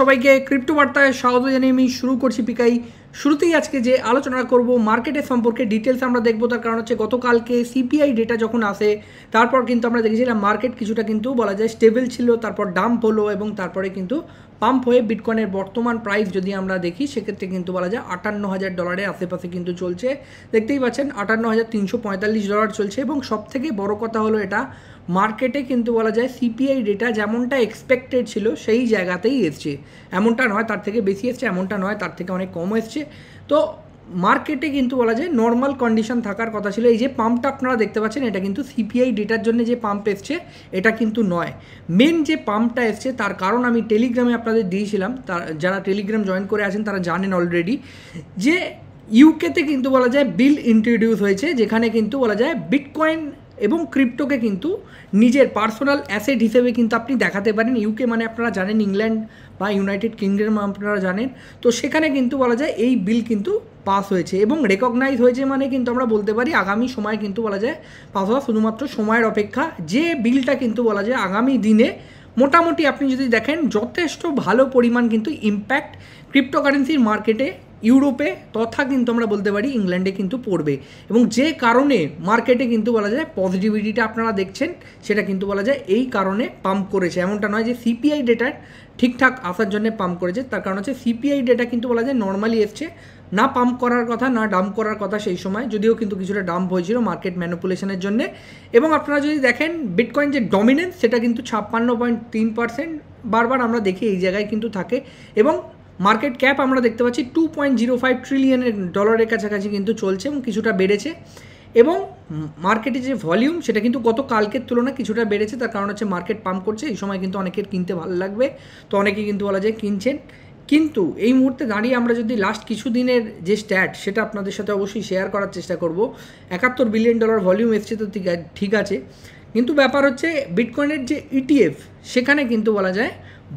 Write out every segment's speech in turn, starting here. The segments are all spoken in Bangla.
সবাইকে ক্রিপ্টো বার্তায় স্বাগত জানিয়ে আমি শুরু করছি পিকাই শুরুতেই আজকে যে আলোচনা করব মার্কেটের সম্পর্কে ডিটেলস আমরা দেখবো তার কারণ হচ্ছে গতকালকে সিপিআই ডেটা যখন আসে তারপর কিন্তু আমরা দেখেছিলাম মার্কেট কিছুটা কিন্তু বলা যায় স্টেবল ছিল তারপর ডাম্প হলো এবং তারপরে কিন্তু পাম্প হয়ে বিটকয়েনের বর্তমান প্রাইস যদি আমরা দেখি সেক্ষেত্রে কিন্তু বলা যায় আটান্ন হাজার ডলারের আশেপাশে কিন্তু চলছে দেখতেই পাচ্ছেন আটান্ন হাজার তিনশো পঁয়তাল্লিশ ডলার চলছে এবং সবথেকে বড় কথা হলো এটা মার্কেটে কিন্তু বলা যায় সিপিআই ডেটা যেমনটা এক্সপেক্টেড ছিল সেই জায়গাতেই এসছে এমনটা নয় তার থেকে বেশি এসছে এমনটা নয় তার থেকে অনেক কম এসছে হচ্ছে তো মার্কেটে কিন্তু বলা যায় নর্মাল কন্ডিশন থাকার কথা ছিল এই যে পাম্পটা আপনারা দেখতে পাচ্ছেন এটা কিন্তু সিপিআই ডেটার জন্য যে পাম্প এসছে এটা কিন্তু নয় মেন যে পাম্পটা এসছে তার কারণ আমি টেলিগ্রামে আপনাদের দিয়েছিলাম তার যারা টেলিগ্রাম জয়েন করে আছেন তারা জানেন অলরেডি যে ইউকেতে কিন্তু বলা যায় বিল ইন্ট্রোডিউস হয়েছে যেখানে কিন্তু বলা যায় বিটকয়েন এবং ক্রিপ্টোকে কিন্তু নিজের পার্সোনাল অ্যাসেট হিসেবে কিন্তু আপনি দেখাতে পারেন ইউকে মানে আপনারা জানেন ইংল্যান্ড বা ইউনাইটেড কিংডম আপনারা জানেন তো সেখানে কিন্তু বলা যায় এই বিল কিন্তু পাস হয়েছে এবং রেকগনাইজ হয়েছে মানে কিন্তু আমরা বলতে পারি আগামী সময় কিন্তু বলা যায় পাস হওয়া শুধুমাত্র সময়ের অপেক্ষা যে বিলটা কিন্তু বলা যায় আগামী দিনে মোটামুটি আপনি যদি দেখেন যথেষ্ট ভালো পরিমাণ কিন্তু ইম্প্যাক্ট ক্রিপ্টোকারেন্সির মার্কেটে ইউরোপে তথা কিন্তু আমরা বলতে পারি ইংল্যান্ডে কিন্তু পড়বে এবং যে কারণে মার্কেটে কিন্তু বলা যায় পজিটিভিটিটা আপনারা দেখছেন সেটা কিন্তু বলা যায় এই কারণে পাম্প করেছে এমনটা নয় যে সিপিআই ডেটা ঠিকঠাক আসার জন্য পাম্প করেছে তার কারণ হচ্ছে সিপিআই ডেটা কিন্তু বলা যায় নর্মালি এসছে না পাম্প করার কথা না ডাম্প করার কথা সেই সময় যদিও কিন্তু কিছুটা ডাম্প হয়েছিল মার্কেট ম্যানুপুলেশনের জন্য এবং আপনারা যদি দেখেন বিটকয়েন যে ডমিনেন্স সেটা কিন্তু ছাপ্পান্ন পয়েন্ট তিন পার্সেন্ট বারবার আমরা দেখি এই জায়গায় কিন্তু থাকে এবং মার্কেট ক্যাপ আমরা দেখতে পাচ্ছি টু পয়েন্ট জিরো ফাইভ ট্রিলিয়নের ডলারের কাছাকাছি কিন্তু চলছে এবং কিছুটা বেড়েছে এবং মার্কেটে যে ভলিউম সেটা কিন্তু গত কালকের তুলনায় কিছুটা বেড়েছে তার কারণ হচ্ছে মার্কেট পাম্প করছে এই সময় কিন্তু অনেকের কিনতে ভালো লাগবে তো অনেকে কিন্তু বলা যায় কিনছেন কিন্তু এই মুহূর্তে দাঁড়িয়ে আমরা যদি লাস্ট কিছু দিনের যে স্ট্যাট সেটা আপনাদের সাথে অবশ্যই শেয়ার করার চেষ্টা করব একাত্তর বিলিয়ন ডলার ভলিউম এসছে তো ঠিক আছে কিন্তু ব্যাপার হচ্ছে বিটকয়েনের যে ইটিএফ e সেখানে কিন্তু বলা যায়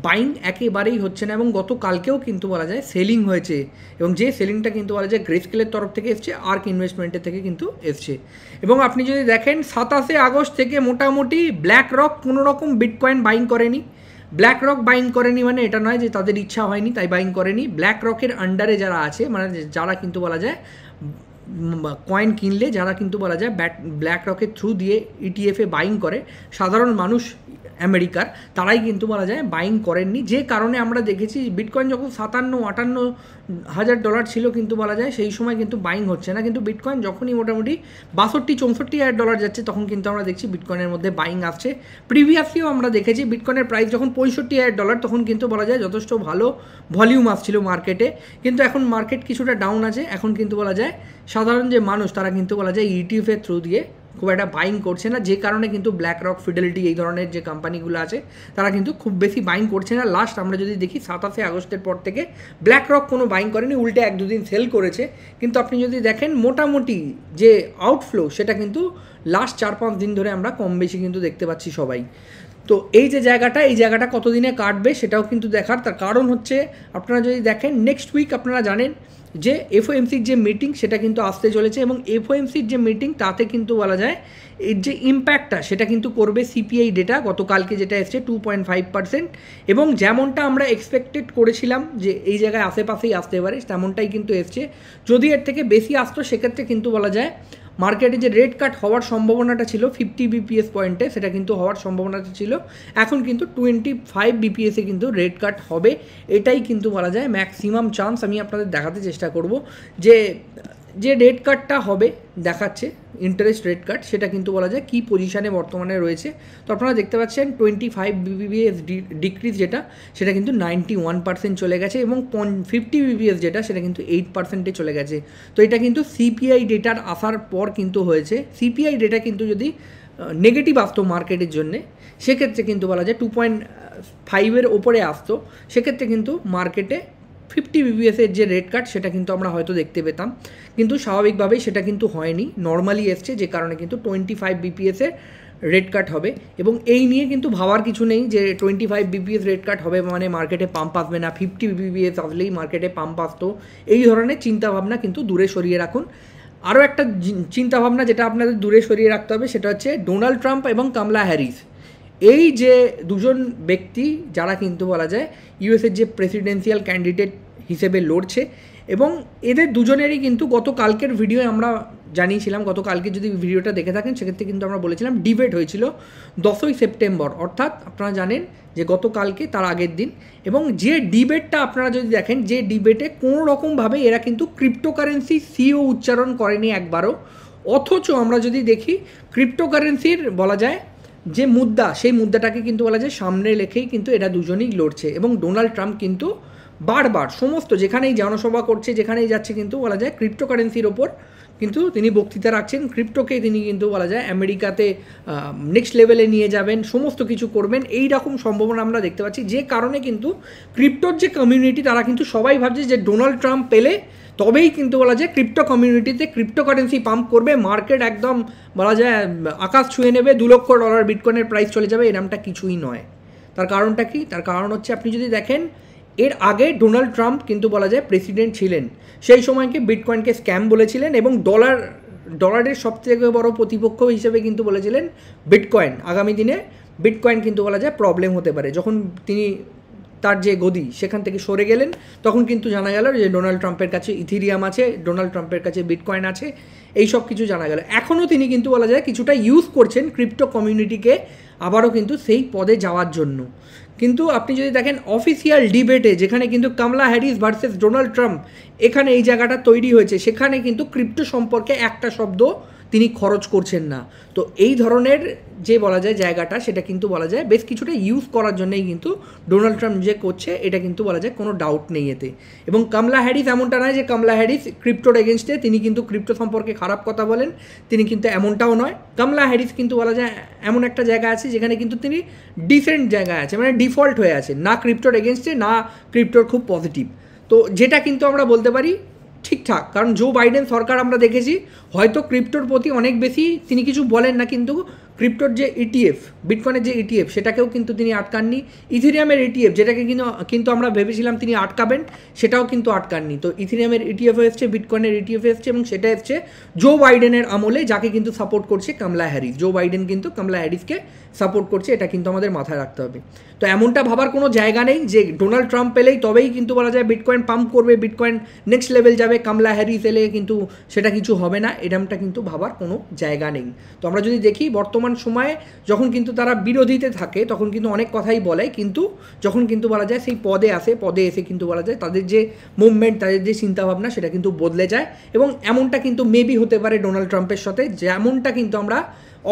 বাইং একেবারেই হচ্ছে না এবং গতকালকেও কিন্তু বলা যায় সেলিং হয়েছে এবং যে সেলিংটা কিন্তু বলা যায় গ্রেসকেলের তরফ থেকে এসছে আর্ক ইনভেস্টমেন্টের থেকে কিন্তু এসছে এবং আপনি যদি দেখেন সাতাশে আগস্ট থেকে মোটামুটি ব্ল্যাক রক কোনো রকম বিটকয়েন বাইং করেনি ব্ল্যাক রক বাইং করেনি মানে এটা নয় যে তাদের ইচ্ছা হয়নি তাই বাইং করেনি ব্ল্যাক রকের আন্ডারে যারা আছে মানে যারা কিন্তু বলা যায় কয়েন কিনলে যারা কিন্তু বলা যায় ব্যাট ব্ল্যাক রকের থ্রু দিয়ে ইটিএফে e বাইং করে সাধারণ মানুষ আমেরিকার তারাই কিন্তু বলা যায় বাইং করেননি যে কারণে আমরা দেখেছি বিটকয়েন যখন সাতান্ন আটান্ন হাজার ডলার ছিল কিন্তু বলা যায় সেই সময় কিন্তু বাইং হচ্ছে না কিন্তু বিটকয়েন যখনই মোটামুটি বাষট্টি চৌষট্টি হাজার ডলার যাচ্ছে তখন কিন্তু আমরা দেখছি বিটকয়েনের মধ্যে বাইং আসছে প্রিভিয়াসলিও আমরা দেখেছি বিটকয়েনের প্রাইস যখন পঁয়ষট্টি হাজার ডলার তখন কিন্তু বলা যায় যথেষ্ট ভালো ভলিউম আসছিল মার্কেটে কিন্তু এখন মার্কেট কিছুটা ডাউন আছে এখন কিন্তু বলা যায় সাধারণ যে মানুষ তারা কিন্তু বলা যায় ইউটিউবের e থ্রু দিয়ে খুব একটা বাইং করছে না যে কারণে কিন্তু ব্ল্যাক রক ফিডেলিটি এই ধরনের যে কোম্পানিগুলো আছে তারা কিন্তু খুব বেশি বাইং করছে না লাস্ট আমরা যদি দেখি সাতাশে আগস্টের পর থেকে ব্ল্যাক রক কোনো বাইং করেনি উল্টে এক দুদিন সেল করেছে কিন্তু আপনি যদি দেখেন মোটামুটি যে আউটফ্লো সেটা কিন্তু লাস্ট চার পাঁচ দিন ধরে আমরা কম বেশি কিন্তু দেখতে পাচ্ছি সবাই তো এই যে জায়গাটা এই জায়গাটা কতদিনে কাটবে সেটাও কিন্তু দেখার তার কারণ হচ্ছে আপনারা যদি দেখেন নেক্সট উইক আপনারা জানেন যে এফওএমসির যে মিটিং সেটা কিন্তু আসতে চলেছে এবং এফওএমসির যে মিটিং তাতে কিন্তু বলা যায় এর যে ইম্প্যাক্টটা সেটা কিন্তু করবে সিপিআই ডেটা গতকালকে যেটা এসছে টু পয়েন্ট ফাইভ পার্সেন্ট এবং যেমনটা আমরা এক্সপেক্টেড করেছিলাম যে এই জায়গায় আশেপাশেই আসতে পারে তেমনটাই কিন্তু এসছে যদি এর থেকে বেশি আসতো সেক্ষেত্রে কিন্তু বলা যায় মার্কেটে যে রেট কাট হওয়ার সম্ভাবনাটা ছিল ফিফটি বিপিএস পয়েন্টে সেটা কিন্তু হওয়ার সম্ভাবনাটা ছিল এখন কিন্তু টোয়েন্টি ফাইভ বিপিএসে কিন্তু রেট কাট হবে এটাই কিন্তু বলা যায় ম্যাক্সিমাম চান্স আমি আপনাদের দেখাতে চেষ্টা করব যে যে রেট কার্ডটা হবে দেখাচ্ছে ইন্টারেস্ট রেট কার্ড সেটা কিন্তু বলা যায় কী পজিশানে বর্তমানে রয়েছে তো আপনারা দেখতে পাচ্ছেন টোয়েন্টি ফাইভ বিবিএস ডিক্রিজ যেটা সেটা কিন্তু নাইনটি ওয়ান পার্সেন্ট চলে গেছে এবং পন ফিফটি বিবিএস যেটা সেটা কিন্তু এইট পার্সেন্টে চলে গেছে তো এটা কিন্তু সিপিআই ডেটার আসার পর কিন্তু হয়েছে সিপিআই ডেটা কিন্তু যদি নেগেটিভ আসতো মার্কেটের জন্যে সেক্ষেত্রে কিন্তু বলা যায় টু পয়েন্ট ফাইভের ওপরে আসতো সেক্ষেত্রে কিন্তু মার্কেটে ফিফটি বিবিএসের যে রেড কার্ড সেটা কিন্তু আমরা হয়তো দেখতে পেতাম কিন্তু স্বাভাবিকভাবেই সেটা কিন্তু হয়নি নর্মালি এসছে যে কারণে কিন্তু টোয়েন্টি ফাইভ বিপিএসের রেড কাট হবে এবং এই নিয়ে কিন্তু ভাবার কিছু নেই যে twenty five BPS rate cut হবে মানে মার্কেটে পাম্প আসবে না ফিফটি বিপিএস আসলেই মার্কেটে পাম্প আসতো এই ধরনের চিন্তাভাবনা কিন্তু দূরে সরিয়ে রাখুন আরও একটা চিন্তাভাবনা যেটা আপনাদের দূরে সরিয়ে রাখতে হবে সেটা হচ্ছে ডোনাল্ড ট্রাম্প এবং কামলা হ্যারিস এই যে দুজন ব্যক্তি যারা কিন্তু বলা যায় ইউএসের যে প্রেসিডেন্সিয়াল ক্যান্ডিডেট হিসেবে লড়ছে এবং এদের দুজনেরই কিন্তু গত কালকের ভিডিও আমরা জানিয়েছিলাম গতকালকে যদি ভিডিওটা দেখে থাকেন সেক্ষেত্রে কিন্তু আমরা বলেছিলাম ডিবেট হয়েছিল দশই সেপ্টেম্বর অর্থাৎ আপনারা জানেন যে গতকালকে তার আগের দিন এবং যে ডিবেটটা আপনারা যদি দেখেন যে ডিবেটে কোনো রকমভাবে এরা কিন্তু ক্রিপ্টোকারেন্সি সিও e উচ্চারণ করেনি একবারও অথচ আমরা যদি দেখি ক্রিপ্টোকারেন্সির বলা যায় যে মুদ্রা সেই মুদ্রাটাকে কিন্তু বলা যায় সামনে রেখেই কিন্তু এরা দুজনেই লড়ছে এবং ডোনাল্ড ট্রাম্প কিন্তু বারবার সমস্ত যেখানেই জনসভা করছে যেখানেই যাচ্ছে কিন্তু বলা যায় ক্রিপ্টোকারেন্সির ওপর কিন্তু তিনি বক্তৃতা রাখছেন ক্রিপ্টোকে তিনি কিন্তু বলা যায় আমেরিকাতে নেক্সট লেভেলে নিয়ে যাবেন সমস্ত কিছু করবেন এই রকম সম্ভাবনা আমরা দেখতে পাচ্ছি যে কারণে কিন্তু ক্রিপ্টোর যে কমিউনিটি তারা কিন্তু সবাই ভাবছে যে ডোনাল্ড ট্রাম্প পেলে তবেই কিন্তু বলা যায় ক্রিপ্টো কমিউনিটিতে ক্রিপ্টো কারেন্সি পাম্প করবে মার্কেট একদম বলা যায় আকাশ ছুঁয়ে নেবে দু লক্ষ ডলার বিটকয়েনের প্রাইস চলে যাবে এরমটা কিছুই নয় তার কারণটা কি তার কারণ হচ্ছে আপনি যদি দেখেন এর আগে ডোনাল্ড ট্রাম্প কিন্তু বলা যায় প্রেসিডেন্ট ছিলেন সেই সময়কে বিটকয়েনকে স্ক্যাম বলেছিলেন এবং ডলার ডলারের সবথেকে বড় প্রতিপক্ষ হিসেবে কিন্তু বলেছিলেন বিটকয়েন আগামী দিনে বিটকয়েন কিন্তু বলা যায় প্রবলেম হতে পারে যখন তিনি তার যে গদি সেখান থেকে সরে গেলেন তখন কিন্তু জানা গেল যে ডোনাল্ড ট্রাম্পের কাছে ইথিরিয়াম আছে ডোনাল্ড ট্রাম্পের কাছে বিটকয়েন আছে এই সব কিছু জানা গেল এখনও তিনি কিন্তু বলা যায় কিছুটা ইউজ করছেন ক্রিপ্টো কমিউনিটিকে আবারও কিন্তু সেই পদে যাওয়ার জন্য কিন্তু আপনি যদি দেখেন অফিসিয়াল ডিবেটে যেখানে কিন্তু কামলা হ্যারিস ভার্সেস ডোনাল্ড ট্রাম্প এখানে এই জায়গাটা তৈরি হয়েছে সেখানে কিন্তু ক্রিপ্টো সম্পর্কে একটা শব্দ তিনি খরচ করছেন না তো এই ধরনের যে বলা যায় জায়গাটা সেটা কিন্তু বলা যায় বেশ কিছুটা ইউজ করার জন্যই কিন্তু ডোনাল্ড ট্রাম্প যে করছে এটা কিন্তু বলা যায় কোনো ডাউট নেই এতে এবং কামলা হ্যারিস এমনটা নয় যে কামলা হ্যারিস ক্রিপ্টোর এগেনস্টে তিনি কিন্তু ক্রিপ্টো সম্পর্কে খারাপ কথা বলেন তিনি কিন্তু এমনটাও নয় কামলা হ্যারিস কিন্তু বলা যায় এমন একটা জায়গা আছে যেখানে কিন্তু তিনি ডিসেন্ট জায়গায় আছে মানে ডিফল্ট হয়ে আছে না ক্রিপ্টোর এগেনস্টে না ক্রিপ্টোর খুব পজিটিভ তো যেটা কিন্তু আমরা বলতে পারি ঠিকঠাক কারণ জো বাইডেন সরকার আমরা দেখেছি হয়তো ক্রিপ্টোর প্রতি অনেক বেশি তিনি কিছু বলেন না কিন্তু ক্রিপ্টোর যে ইটিএফ e বিটকয়েনের যে ইটিএফ e সেটাকেও কিন্তু তিনি আটকাননি ইথিরিয়ামের ইটিএফ e যেটাকে কিন্তু কিন্তু আমরা ভেবেছিলাম তিনি আটকাবেন সেটাও কিন্তু আটকাননি তো ইথিরিয়ামের ইটিএফ এসছে বিটকয়েনের ইটিএফ এসছে এবং সেটা এসছে জো বাইডেনের আমলে যাকে কিন্তু সাপোর্ট করছে কামলা হ্যারিস জো বাইডেন কিন্তু কামলা হ্যারিসকে সাপোর্ট করছে এটা কিন্তু আমাদের মাথায় রাখতে হবে তো এমনটা ভাবার কোনো জায়গা নেই যে ডোনাল্ড ট্রাম্প পেলেই তবেই কিন্তু বলা যায় বিটকয়েন পাম্প করবে বিটকয়েন নেক্সট লেভেল যাবে কামলা হ্যারিস এলে কিন্তু সেটা কিছু হবে না এরমটা কিন্তু ভাবার কোনো জায়গা নেই তো আমরা যদি দেখি বর্তমান বর্তমান সময়ে যখন কিন্তু তারা বিরোধীতে থাকে তখন কিন্তু অনেক কথাই বলে কিন্তু যখন কিন্তু বলা যায় সেই পদে আসে পদে এসে কিন্তু বলা যায় তাদের যে মুভমেন্ট তাদের যে চিন্তাভাবনা সেটা কিন্তু বদলে যায় এবং এমনটা কিন্তু মেবি হতে পারে ডোনাল্ড ট্রাম্পের সাথে যেমনটা কিন্তু আমরা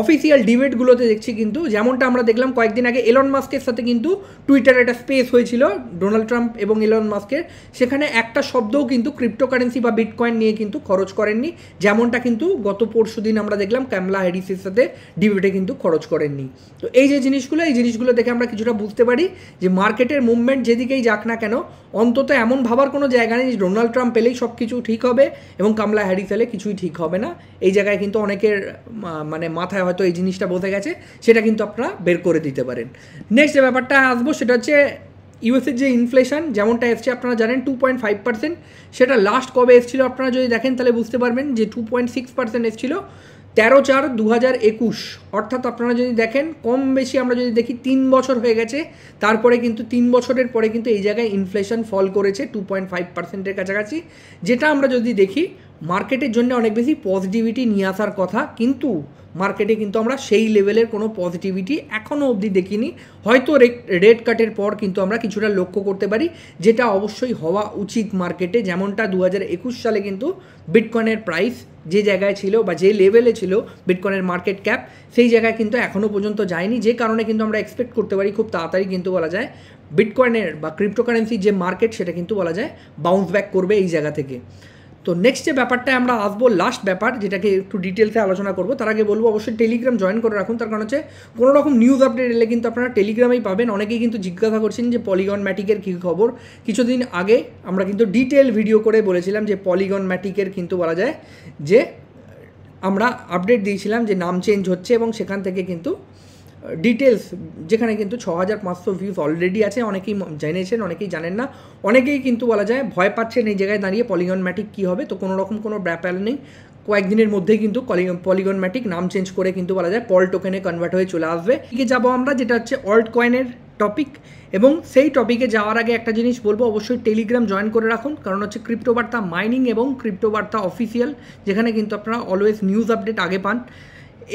অফিসিয়াল ডিবেটগুলোতে দেখছি কিন্তু যেমনটা আমরা দেখলাম কয়েকদিন আগে এলন মাস্কের সাথে কিন্তু টুইটারে একটা স্পেস হয়েছিল ডোনাল্ড ট্রাম্প এবং এলন মাস্কের সেখানে একটা শব্দও কিন্তু ক্রিপ্টোকারেন্সি বা বিটকয়েন নিয়ে কিন্তু খরচ করেননি যেমনটা কিন্তু গত পরশু দিন আমরা দেখলাম ক্যামলা হ্যারিসের সাথে ডিবেটে কিন্তু খরচ করেননি তো এই যে জিনিসগুলো এই জিনিসগুলো দেখে আমরা কিছুটা বুঝতে পারি যে মার্কেটের মুভমেন্ট যেদিকেই যাক না কেন অন্তত এমন ভাবার কোনো জায়গা নেই যে ডোনাল্ড ট্রাম্প পেলেই সব কিছু ঠিক হবে এবং কামলা হ্যারিস এলে কিছুই ঠিক হবে না এই জায়গায় কিন্তু অনেকের মানে মাথায় মাথায় হয়তো এই জিনিসটা বলতে গেছে সেটা কিন্তু আপনারা বের করে দিতে পারেন নেক্সট যে ব্যাপারটা আসবো সেটা হচ্ছে ইউএসের যে ইনফ্লেশন যেমনটা এসছে আপনারা জানেন টু পয়েন্ট ফাইভ পার্সেন্ট সেটা লাস্ট কবে এসেছিলো আপনারা যদি দেখেন তাহলে বুঝতে পারবেন যে টু পয়েন্ট সিক্স পার্সেন্ট এসেছিলো তেরো চার দু হাজার একুশ অর্থাৎ আপনারা যদি দেখেন কম বেশি আমরা যদি দেখি তিন বছর হয়ে গেছে তারপরে কিন্তু তিন বছরের পরে কিন্তু এই জায়গায় ইনফ্লেশন ফল করেছে টু পয়েন্ট ফাইভ পার্সেন্টের কাছাকাছি যেটা আমরা যদি দেখি মার্কেটের জন্য অনেক বেশি পজিটিভিটি নিয়ে আসার কথা কিন্তু মার্কেটে কিন্তু আমরা সেই লেভেলের কোনো পজিটিভিটি এখনও অবধি দেখিনি হয়তো রেড কাটের পর কিন্তু আমরা কিছুটা লক্ষ্য করতে পারি যেটা অবশ্যই হওয়া উচিত মার্কেটে যেমনটা দু সালে কিন্তু বিটকয়েনের প্রাইস যে জায়গায় ছিল বা যে লেভেলে ছিল বিটকয়েনের মার্কেট ক্যাপ সেই জায়গায় কিন্তু এখনও পর্যন্ত যায়নি যে কারণে কিন্তু আমরা এক্সপেক্ট করতে পারি খুব তাড়াতাড়ি কিন্তু বলা যায় বিটকয়েনের বা ক্রিপ্টোকারেন্সির যে মার্কেট সেটা কিন্তু বলা যায় বাউন্স ব্যাক করবে এই জায়গা থেকে তো নেক্সট যে ব্যাপারটায় আমরা আসবো লাস্ট ব্যাপার যেটাকে একটু ডিটেলসে আলোচনা করবো তার আগে বলবো অবশ্যই টেলিগ্রাম জয়েন করে রাখুন তার কারণ হচ্ছে কোনো রকম নিউজ আপডেট এলে কিন্তু আপনারা টেলিগ্রামেই পাবেন অনেকেই কিন্তু জিজ্ঞাসা করছেন যে পলিগন ম্যাটিকের কী খবর কিছুদিন আগে আমরা কিন্তু ডিটেল ভিডিও করে বলেছিলাম যে পলিগন ম্যাটিকের কিন্তু বলা যায় যে আমরা আপডেট দিয়েছিলাম যে নাম চেঞ্জ হচ্ছে এবং সেখান থেকে কিন্তু ডিটেলস যেখানে কিন্তু ছ হাজার পাঁচশো ভিউজ অলরেডি আছে অনেকেই জেনেছেন অনেকেই জানেন না অনেকেই কিন্তু বলা যায় ভয় পাচ্ছেন এই জায়গায় দাঁড়িয়ে পলিগন ম্যাটিক কী হবে তো কোনো রকম কোনো ব্যাপার নেই কয়েকদিনের মধ্যেই কিন্তু পলিগন ম্যাটিক নাম চেঞ্জ করে কিন্তু বলা যায় পল টোকেনে কনভার্ট হয়ে চলে আসবে এদিকে যাবো আমরা যেটা হচ্ছে অল্ট কয়েনের টপিক এবং সেই টপিকে যাওয়ার আগে একটা জিনিস বলবো অবশ্যই টেলিগ্রাম জয়েন করে রাখুন কারণ হচ্ছে ক্রিপ্টোবার্তা মাইনিং এবং ক্রিপ্টোবার্তা অফিসিয়াল যেখানে কিন্তু আপনারা অলওয়েজ নিউজ আপডেট আগে পান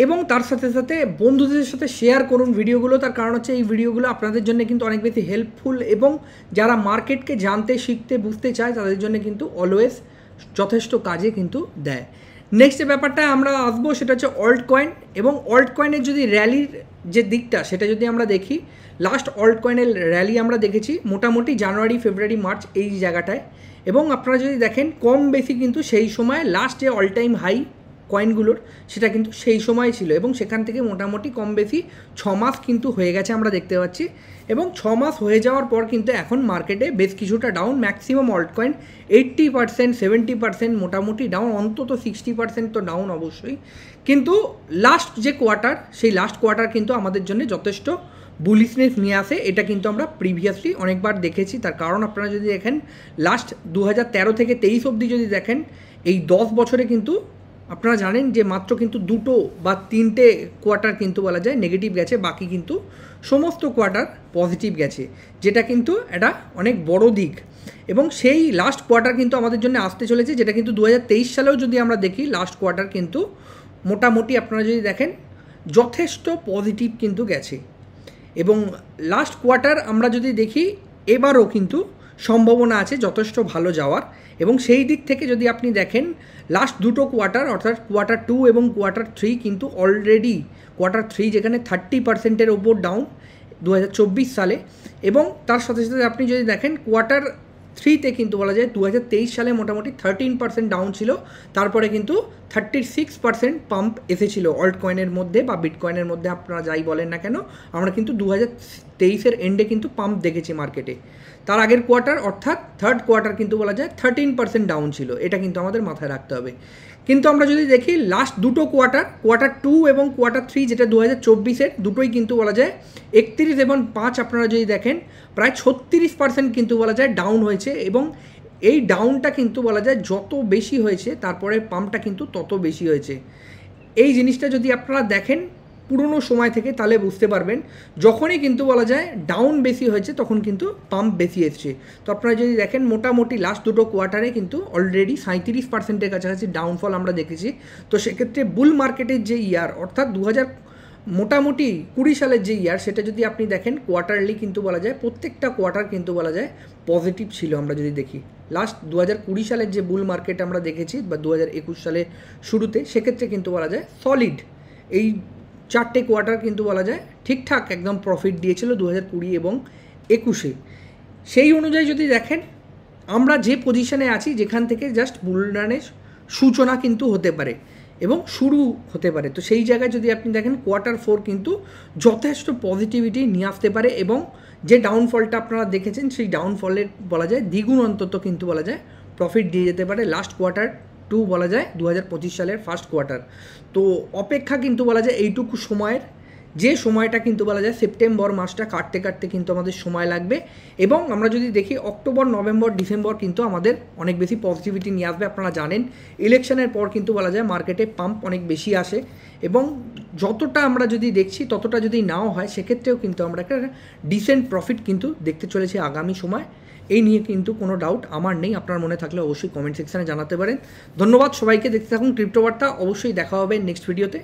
এবং তার সাথে সাথে বন্ধুদের সাথে শেয়ার করুন ভিডিওগুলো তার কারণ হচ্ছে এই ভিডিওগুলো আপনাদের জন্য কিন্তু অনেক বেশি হেল্পফুল এবং যারা মার্কেটকে জানতে শিখতে বুঝতে চায় তাদের জন্য কিন্তু অলওয়েজ যথেষ্ট কাজে কিন্তু দেয় নেক্সট যে ব্যাপারটা আমরা আসবো সেটা হচ্ছে অল্ট কয়েন এবং অল্ট কয়েনের যদি র্যালির যে দিকটা সেটা যদি আমরা দেখি লাস্ট অল্ট কয়েনের র্যালি আমরা দেখেছি মোটামুটি জানুয়ারি ফেব্রুয়ারি মার্চ এই জায়গাটায় এবং আপনারা যদি দেখেন কম বেশি কিন্তু সেই সময় লাস্ট যে অল টাইম হাই কয়েনগুলোর সেটা কিন্তু সেই সময় ছিল এবং সেখান থেকে মোটামুটি কম বেশি ছ মাস কিন্তু হয়ে গেছে আমরা দেখতে পাচ্ছি এবং ছ মাস হয়ে যাওয়ার পর কিন্তু এখন মার্কেটে বেশ কিছুটা down maximum alt coin eighty percent seventy percent মোটামুটি ডাউন অন্তত সিক্সটি পার্সেন্ট তো ডাউন অবশ্যই কিন্তু লাস্ট যে কোয়ার্টার সেই লাস্ট কোয়ার্টার কিন্তু আমাদের জন্য যথেষ্ট বুলিশনেস নিয়ে আসে এটা কিন্তু আমরা প্রিভিয়াসলি অনেকবার দেখেছি তার কারণ আপনারা যদি দেখেন লাস্ট দু থেকে তেইশ অবধি যদি দেখেন এই দশ বছরে কিন্তু আপনারা জানেন যে মাত্র কিন্তু দুটো বা তিনটে কোয়ার্টার কিন্তু বলা যায় নেগেটিভ গেছে বাকি কিন্তু সমস্ত কোয়ার্টার পজিটিভ গেছে যেটা কিন্তু এটা অনেক বড় দিক এবং সেই লাস্ট কোয়ার্টার কিন্তু আমাদের জন্য আসতে চলেছে যেটা কিন্তু দু সালেও যদি আমরা দেখি লাস্ট কোয়ার্টার কিন্তু মোটামুটি আপনারা যদি দেখেন যথেষ্ট পজিটিভ কিন্তু গেছে এবং লাস্ট কোয়ার্টার আমরা যদি দেখি এবারও কিন্তু সম্ভাবনা আছে যথেষ্ট ভালো যাওয়ার এবং সেই দিক থেকে যদি আপনি দেখেন লাস্ট দুটো কোয়ার্টার অর্থাৎ কোয়ার্টার টু এবং কোয়ার্টার থ্রি কিন্তু অলরেডি কোয়ার্টার থ্রি যেখানে থার্টি পার্সেন্টের ওপর ডাউন দু সালে এবং তার সাথে সাথে আপনি যদি দেখেন কোয়ার্টার থ্রিতে কিন্তু বলা যায় দু সালে মোটামুটি থার্টিন পার্সেন্ট ডাউন ছিল তারপরে কিন্তু থার্টি সিক্স পার্সেন্ট পাম্প এসেছিলো অল্ট কয়েনের মধ্যে বা বিটকয়েনের মধ্যে আপনারা যাই বলেন না কেন আমরা কিন্তু দু তেইশের এন্ডে কিন্তু পাম্প দেখেছি মার্কেটে তার আগের কোয়ার্টার অর্থাৎ থার্ড কোয়ার্টার কিন্তু বলা যায় থার্টিন পার্সেন্ট ডাউন ছিল এটা কিন্তু আমাদের মাথায় রাখতে হবে কিন্তু আমরা যদি দেখি লাস্ট দুটো কোয়ার্টার কোয়ার্টার টু এবং কোয়ার্টার থ্রি যেটা দু হাজার চব্বিশের দুটোই কিন্তু বলা যায় একত্রিশ এবং পাঁচ আপনারা যদি দেখেন প্রায় ছত্রিশ পার্সেন্ট কিন্তু বলা যায় ডাউন হয়েছে এবং এই ডাউনটা কিন্তু বলা যায় যত বেশি হয়েছে তারপরে পাম্পটা কিন্তু তত বেশি হয়েছে এই জিনিসটা যদি আপনারা দেখেন পুরনো সময় থেকে তাহলে বুঝতে পারবেন যখনই কিন্তু বলা যায় ডাউন বেশি হয়েছে তখন কিন্তু পাম্প বেশি এসছে তো আপনারা যদি দেখেন মোটামুটি লাস্ট দুটো কোয়ার্টারে কিন্তু অলরেডি সাঁত্রিশ পার্সেন্টের কাছাকাছি ডাউনফল আমরা দেখেছি তো সেক্ষেত্রে বুল মার্কেটের যে ইয়ার অর্থাৎ দু হাজার মোটামুটি কুড়ি সালের যে ইয়ার সেটা যদি আপনি দেখেন কোয়ার্টারলি কিন্তু বলা যায় প্রত্যেকটা কোয়ার্টার কিন্তু বলা যায় পজিটিভ ছিল আমরা যদি দেখি লাস্ট দু হাজার কুড়ি সালের যে বুল মার্কেট আমরা দেখেছি বা দু হাজার একুশ সালে শুরুতে সেক্ষেত্রে কিন্তু বলা যায় সলিড এই চারটে কোয়ার্টার কিন্তু বলা যায় ঠিকঠাক একদম প্রফিট দিয়েছিল দু হাজার কুড়ি এবং একুশে সেই অনুযায়ী যদি দেখেন আমরা যে পজিশনে আছি যেখান থেকে জাস্ট মূল্যায়নের সূচনা কিন্তু হতে পারে এবং শুরু হতে পারে তো সেই জায়গায় যদি আপনি দেখেন কোয়ার্টার ফোর কিন্তু যথেষ্ট পজিটিভিটি নিয়ে আসতে পারে এবং যে ডাউনফলটা আপনারা দেখেছেন সেই ডাউনফলের বলা যায় দ্বিগুণ অন্তত কিন্তু বলা যায় প্রফিট দিয়ে যেতে পারে লাস্ট কোয়ার্টার টু বলা যায় দু হাজার সালের ফার্স্ট কোয়ার্টার তো অপেক্ষা কিন্তু বলা যায় এইটুকু সময়ের যে সময়টা কিন্তু বলা যায় সেপ্টেম্বর মাসটা কাটতে কাটতে কিন্তু আমাদের সময় লাগবে এবং আমরা যদি দেখি অক্টোবর নভেম্বর ডিসেম্বর কিন্তু আমাদের অনেক বেশি পজিটিভিটি নিয়ে আসবে আপনারা জানেন ইলেকশনের পর কিন্তু বলা যায় মার্কেটে পাম্প অনেক বেশি আসে এবং যতটা আমরা যদি দেখছি ততটা যদি নাও হয় সেক্ষেত্রেও কিন্তু আমরা একটা ডিসেন্ট প্রফিট কিন্তু দেখতে চলেছি আগামী সময় এই নিয়ে কিন্তু কোনো ডাউট আমার নেই আপনার মনে থাকলে অবশ্যই কমেন্ট সেকশানে জানাতে পারেন ধন্যবাদ সবাইকে দেখতে থাকুন ক্রিপ্টোবার্তা অবশ্যই দেখা হবে নেক্সট ভিডিওতে